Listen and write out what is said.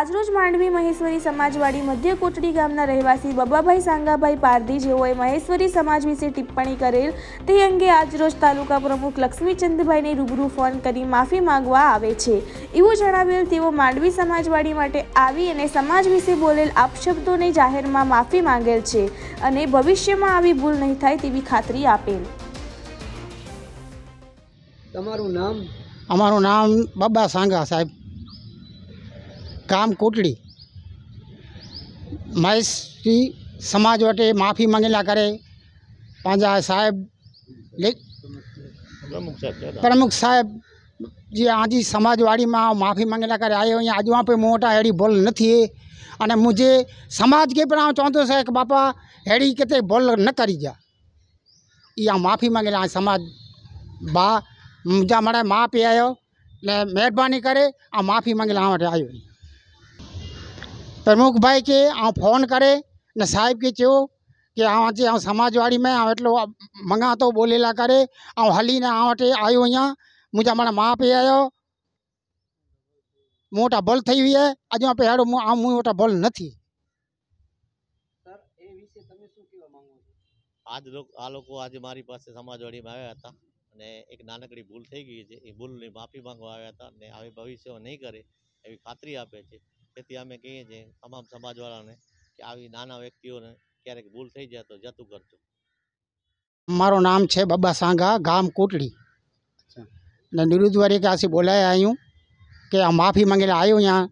આજરોજ માંડવી મહેશ્વરી સમાજવાડી મધ્ય કોટડી ગામના રહેવાસી બબાભાઈ સાંગાભાઈ પારધી જેઓએ મહેશ્વરી સમાજ વિશે ટિપ્પણી કરેલ તે અંગે આજરોજ તાલુકા પ્રમુખ લક્ષ્મીચંદભાઈને રૂબરૂ ફોન કરી માફી માંગવા આવે છે એવું જણાવેલ તેઓ માંડવી સમાજવાડી માટે આવી અને સમાજ વિશે બોલેલ આપશબ્દોને જાહેરમાં માફી માંગેલ છે અને ભવિષ્યમાં આવી ભૂલ નહીં થાય તેવી ખાતરી આપેલ તમારું નામ અમારું નામ બાબા સાંગા સાહેબ ગામ કોટડી મહેશી समाज वटे माफ़ी मंगण करे पंहिंजा साहिब प्रमुख साहिब जी आज समाजवाड़ी में माफ़ी मंगण करे आयो आहियां अॼु खां पोइ मूं वटां अहिड़ी न थी अने मुझे समाज खे पिणु चवंदुसि की बापा अहिड़ी किथे बोल न करी जा या माफ़ी मंगण लाइ समाज बा मुझा माना माँ पीउ आयो ने मेहरबानी करे आ माफ़ी मंगण लाइ वटि आयो પ્રમુખ ભાઈ કે આ ફોન કરે ને સાહેબ કે ચેવો કે આજે આ સમાજવાડીમાં આ એટલો મંગા તો બોલેલા કરે આ હલીને આ વટે આવ્યો અહીંયા મુંજા મારા મા પે આવ્યો મોટા બલ થઈ હોય આજે આપણે હેડો આ હું મોટા બલ નથી આજ આ લોકો આજે મારી પાસે સમાજવાડીમાં આવ્યા હતા અને એક નાનકડી ભૂલ થઈ ગઈ છે એ ભૂલની માફી માંગવા આવ્યા હતા અને આવી ભવિષ્યમાં નહીં કરે એવી ખાતરી આપે છે Петिया में किए थे तमाम समाज वाला ने कि આવી નાના વ્યક્તિઓને ક્યારેક ભૂલ થઈ જા તો જતુ કરજો મારો નામ છે બાબા સાંગા ગામ કૂટડી ને નિરુદવારે કાશી બોલાયા આયુ કે આ માફી માંગેલા આયુયા